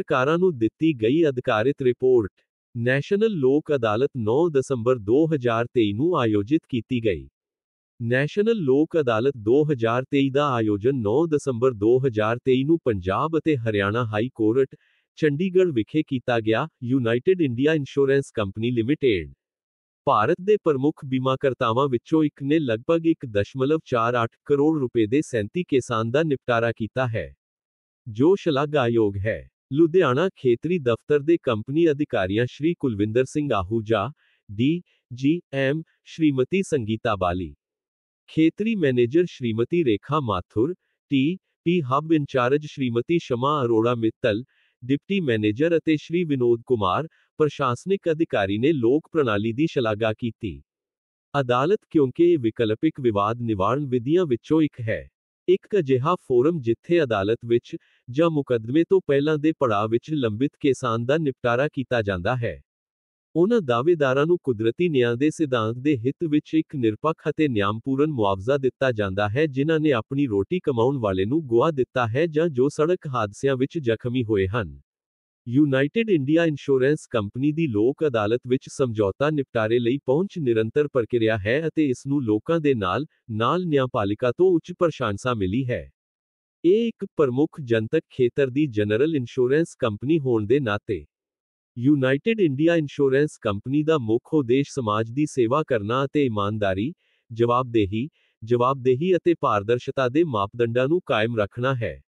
सरकारों ਨੂੰ ਦਿੱਤੀ ਗਈ ਅਧਿਕਾਰਿਤ ਰਿਪੋਰਟ ਨੈਸ਼ਨਲ ਲੋਕ ਅਦਾਲਤ 9 ਦਸੰਬਰ 2023 ਨੂੰ ਆਯੋਜਿਤ ਕੀਤੀ ਗਈ ਨੈਸ਼ਨਲ ਲੋਕ ਅਦਾਲਤ 2023 ਦਾ ਆਯੋਜਨ 9 ਦਸੰਬਰ 2023 ਨੂੰ ਪੰਜਾਬ ਅਤੇ ਹਰਿਆਣਾ ਹਾਈ ਕੋਰਟ ਚੰਡੀਗੜ੍ਹ ਵਿਖੇ ਕੀਤਾ ਗਿਆ United India Insurance Company Limited Bharat ਦੇ ਪ੍ਰਮੁੱਖ ਬੀਮਾਕਰਤਾਵਾਂ ਵਿੱਚੋਂ ਇੱਕ ਨੇ ਲਗਭਗ 1.48 ਕਰੋੜ ਰੁਪਏ ਦੇ 37 ਕਿਸਾਨ ਦਾ ਨਿਪਟਾਰਾ ਕੀਤਾ ਹੈ ਜੋ ਸ਼ਲਾਘਾਯੋਗ ਹੈ ਲੁਧਿਆਣਾ ਖੇਤਰੀ ਦਫ਼ਤਰ ਦੇ ਕੰਪਨੀ ਅਧਿਕਾਰੀਆਂ Shri Kulwinder Singh Ahuja D G M Shrimati Sangeeta Bali खेतरी manager Shrimati Rekha Mathur T P hub incharge Shrimati Shama Arora Mittal deputy manager ਅਤੇ ਸ਼੍ਰੀ ਵਿਨੋਦ ਕੁਮਾਰ ਪ੍ਰਸ਼ਾਸਨਿਕ ਅਧਿਕਾਰੀ ਨੇ ਲੋਕ ਪ੍ਰਣਾਲੀ ਦੀ ਸ਼ਲਾਘਾ ਕੀਤੀ ਅਦਾਲਤ ਕਿਉਂਕਿ ਇਹ ਵਿਕਲਪਿਕ ਵਿਵਾਦ ਨਿਵਾਰਨ ਵਿਧੀਆਂ ਵਿੱਚੋਂ ਇੱਕ ਹੈ एक अजिहा फोरम जिथे अदालत विच जा मुकदमे तो पहला दे पड़ा विच लंबित किसान का निपटारा किया जाता है उन्होंने दावेदारा कुदरती न्याय के सिद्धांत के हित विच एक निरपक्ष न्यामपूर्ण मुआवजा दिता जाता है जिन्होंने अपनी रोटी कमाने वाले गुआ दिता है जो सड़क हादसों जख्मी हुए हैं ਯੂਨਾਈਟਿਡ ਇੰਡੀਆ ਇੰਸ਼ੋਰੈਂਸ ਕੰਪਨੀ ਦੀ ਲੋਕ ਅਦਾਲਤ ਵਿੱਚ ਸਮਝੌਤਾ ਨਿਪਟਾਰੇ ਲਈ ਪਹੁੰਚ ਨਿਰੰਤਰ ਪ੍ਰਕਿਰਿਆ ਹੈ ਅਤੇ ਇਸ ਨੂੰ ਲੋਕਾਂ ਦੇ ਨਾਲ ਨਾਲ ਨਿਆਂਪਾਲਿਕਾ ਤੋਂ ਉੱਚ ਪ੍ਰਸ਼ੰਸਾ ਮਿਲੀ ਹੈ ਇਹ ਇੱਕ ਪ੍ਰਮੁੱਖ ਜਨਤਕ ਖੇਤਰ ਦੀ ਜਨਰਲ ਇੰਸ਼ੋਰੈਂਸ ਕੰਪਨੀ ਹੋਣ ਦੇ ਨਾਤੇ ਯੂਨਾਈਟਿਡ ਇੰਡੀਆ ਇੰਸ਼ੋਰੈਂਸ ਕੰਪਨੀ ਦਾ ਮੁੱਖ ਉਦੇਸ਼ ਸਮਾਜ ਦੀ ਸੇਵਾ ਕਰਨਾ ਅਤੇ ਇਮਾਨਦਾਰੀ, ਜਵਾਬਦੇਹੀ, ਜਵਾਬਦੇਹੀ ਅਤੇ ਪਾਰਦਰਸ਼ਤਾ ਦੇ ਮਾਪਦੰਡਾਂ ਨੂੰ ਕਾਇਮ ਰੱਖਣਾ ਹੈ।